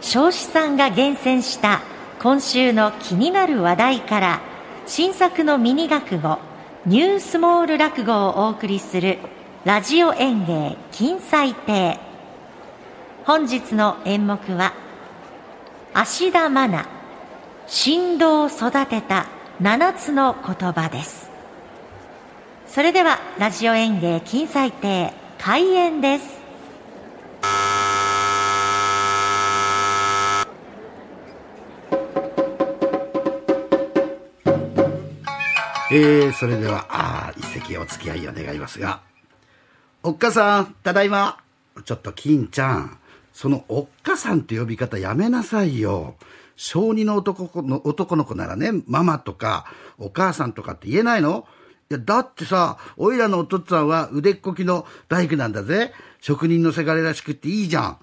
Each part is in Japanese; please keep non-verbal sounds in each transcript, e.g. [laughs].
少子さんが厳選した今週の気になる話題から新作のミニ落語ニュースモール落語をお送りするラジオ演芸金彩亭本日の演目は芦田愛菜振動を育てた七つの言葉ですそれではラジオ演芸金彩亭開演ですえー、それでは、あ一席お付き合いを願いますが、おっかさん、ただいま。ちょっと、金ちゃん、そのおっかさんって呼び方やめなさいよ。小児の男の男の子ならね、ママとか、お母さんとかって言えないのいや、だってさ、おいらのお父っつぁんは腕っこきの大工なんだぜ。職人のせがれらしくっていいじゃん。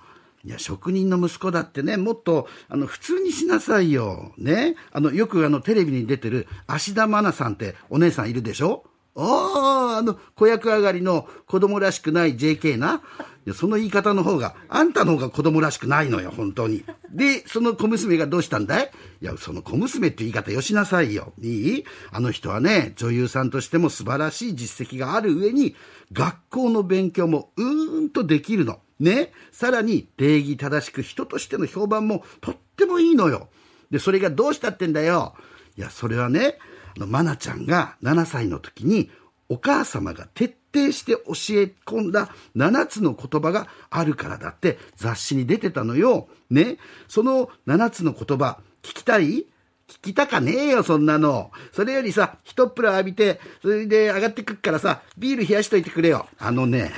いや、職人の息子だってね、もっと、あの、普通にしなさいよ。ね。あの、よくあの、テレビに出てる、芦田愛菜さんってお姉さんいるでしょああ、あの、子役上がりの子供らしくない JK な。いや、その言い方の方が、あんたの方が子供らしくないのよ、本当に。で、その小娘がどうしたんだいいや、その小娘って言い方よしなさいよ。いいあの人はね、女優さんとしても素晴らしい実績がある上に、学校の勉強もうーんとできるの。ね、さらに礼儀正しく人としての評判もとってもいいのよ。で、それがどうしたってんだよ。いや、それはね、あの、まなちゃんが7歳の時にお母様が徹底して教え込んだ7つの言葉があるからだって雑誌に出てたのよ。ね。その7つの言葉、聞きたい聞きたかねえよ、そんなの。それよりさ、一っ風呂浴びて、それで上がってくっからさ、ビール冷やしといてくれよ。あのね、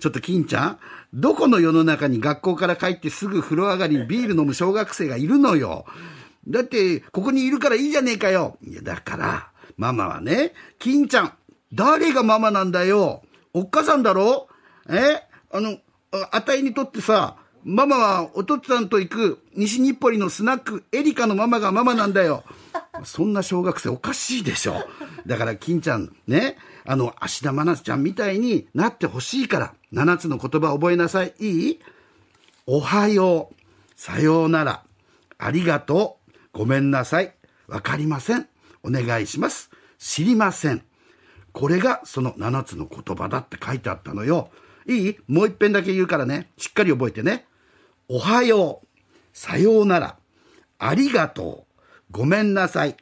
ちょっと金ちゃんどこの世の中に学校から帰ってすぐ風呂上がりビール飲む小学生がいるのよ。だって、ここにいるからいいじゃねえかよ。いや、だから、ママはね、金ちゃん、誰がママなんだよ。おっかさんだろえあの、あたいにとってさ、ママはおとっつぁんと行く西日暮里のスナックエリカのママがママなんだよ。そんな小学生おかしいでしょだから金ちゃんねあの芦田愛菜ちゃんみたいになってほしいから7つの言葉覚えなさいいいおはようさようならありがとうごめんなさいわかりませんお願いします知りませんこれがその7つの言葉だって書いてあったのよいいもう一遍だけ言うからねしっかり覚えてねおはようさようならありがとうごめんなさい。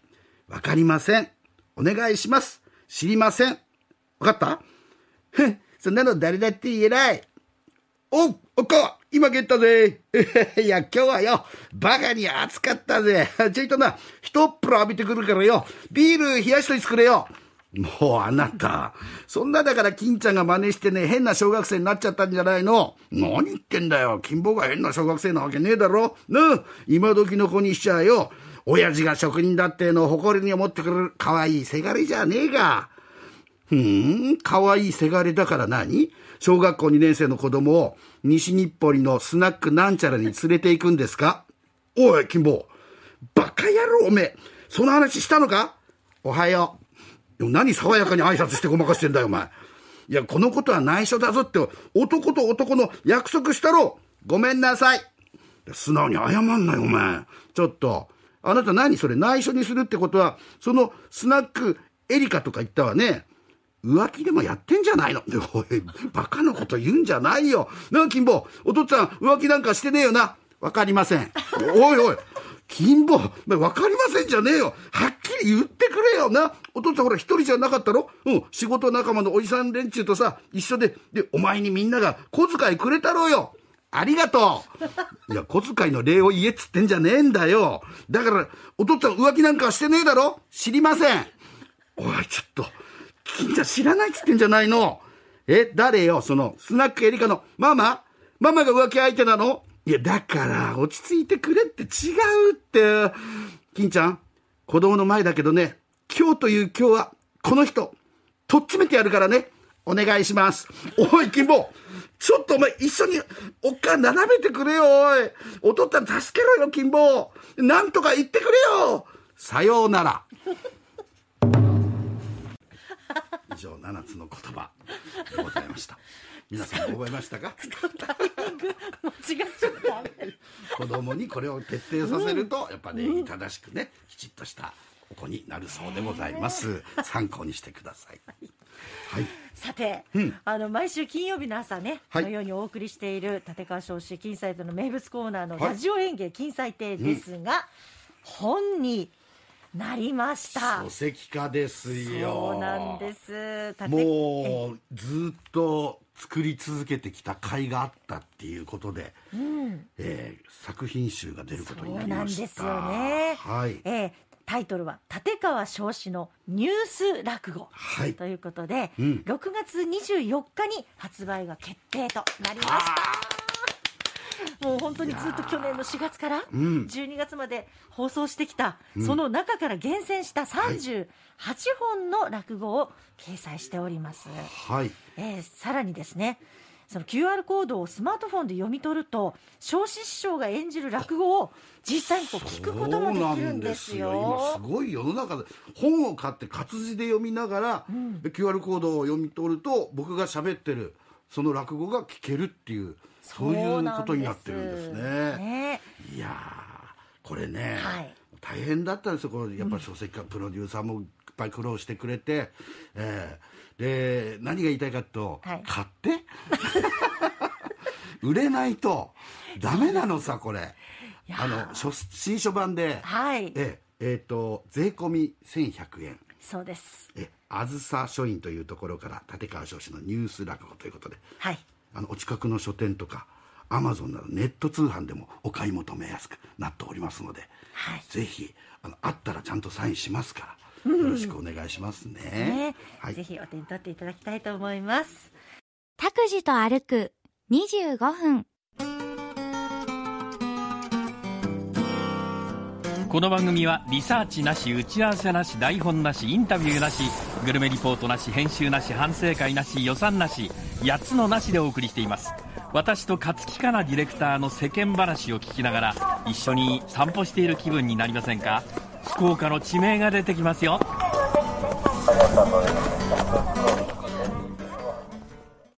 わかりません。お願いします。知りません。わかったふん、そんなの誰だって言えない。おう、おっか、今蹴ったぜ。[laughs] いや、今日はよ、バカに暑かったぜ。[laughs] ちょいとな、一っ風呂浴びてくるからよ、ビール冷やしといてくれよ。もうあなた、そんなだから金ちゃんが真似してね、変な小学生になっちゃったんじゃないの何言ってんだよ。金坊が変な小学生なわけねえだろな今時の子にしちゃよ。親父が職人だってのを誇りに思ってくれる可愛いせがれじゃねえが。ふーん、可愛いせがれだから何小学校2年生の子供を西日暮里のスナックなんちゃらに連れて行くんですかおい、金坊。バカ野郎、おめえ。その話したのかおはよう。何爽やかに挨拶してごまかしてんだよ、お前。いや、このことは内緒だぞって、男と男の約束したろごめんなさい素直に謝んなよ、お前。ちょっと。あなた何それ内緒にするってことは、そのスナックエリカとか言ったわね。浮気でもやってんじゃないのおい、バカなこと言うんじゃないよ。なあ、金坊。お父っつぁん浮気なんかしてねえよな。わかりません。おいおい。金坊、わかりませんじゃねえよ。はっり言ってくれよな。お父さんほら一人じゃなかったろうん、仕事仲間のおじさん連中とさ、一緒で、で、お前にみんなが小遣いくれたろうよ。ありがとう。[laughs] いや、小遣いの礼を言えっつってんじゃねえんだよ。だから、お父さん浮気なんかしてねえだろ知りません。おい、ちょっと、金ちゃん知らないっつってんじゃないの。え、誰よ、その、スナックエリカのママママが浮気相手なのいや、だから、落ち着いてくれって違うって。金ちゃん、子供の前だけどね、今日という今日は、この人、とっちめてやるからね、お願いします。おい、金坊、ちょっとお前一緒に、おっか並べてくれよ、おい。お父っつぁん助けろよ、金坊。なんとか言ってくれよ。さようなら。以上7つの言葉でございました皆さん覚えましたか使うタイミング間違っちゃダメ子供にこれを徹底させると、やっぱね、正しくねきちっとしたお子になるそうでございます、参考にしてください、はい、さて、うん、あの毎週金曜日の朝ね、はい、のようにお送りしている立川少子金サイトの名物コーナーのラジオ演芸金サイですが、はい、本に「なりました書籍化ですよそうなんですもうずっと作り続けてきた甲斐があったっていうことで、うん、えー、作品集が出ることになりましたそうなんですよね、はいえー、タイトルは立川少子のニュース落語、はい、ということで、うん、6月24日に発売が決定となりました。もう本当にずっと去年の4月から12月まで放送してきた、うん、その中から厳選した38本の落語を掲載しております。はい、えー、さらにですねその QR コードをスマートフォンで読み取ると彰子師匠が演じる落語を実際にこう聞くこともできるんですよすごい世の中で本を買って活字で読みながら、うん、QR コードを読み取ると僕が喋ってるその落語が聞けるっていう。そういうことになってるんですね。ねいやこれね、はい、大変だったんですよ、このやっぱ書籍家、プロデューサーもいっぱい苦労してくれて、えー、で何が言いたいかと、はい、買って [laughs] 売れないとダメなのさ、これ。あの書新書版で、はい、ええーと、と税込み1100円そうですえあずさ書院というところから立川書士のニュース落語ということで、はい、あのお近くの書店とかアマゾンなどネット通販でもお買い求めやすくなっておりますので、はい、ぜひあのあったらちゃんとサインしますから、よろしくお願いしますねねはい、ぜひお手に取っていただきたいと思います拓司と歩く25分この番組はリサーチなし打ち合わせなし台本なしインタビューなしグルメリポートなし編集なし反省会なし予算なし8つのなしでお送りしています私と勝木かなディレクターの世間話を聞きながら一緒に散歩している気分になりませんか福岡の地名が出てきますよ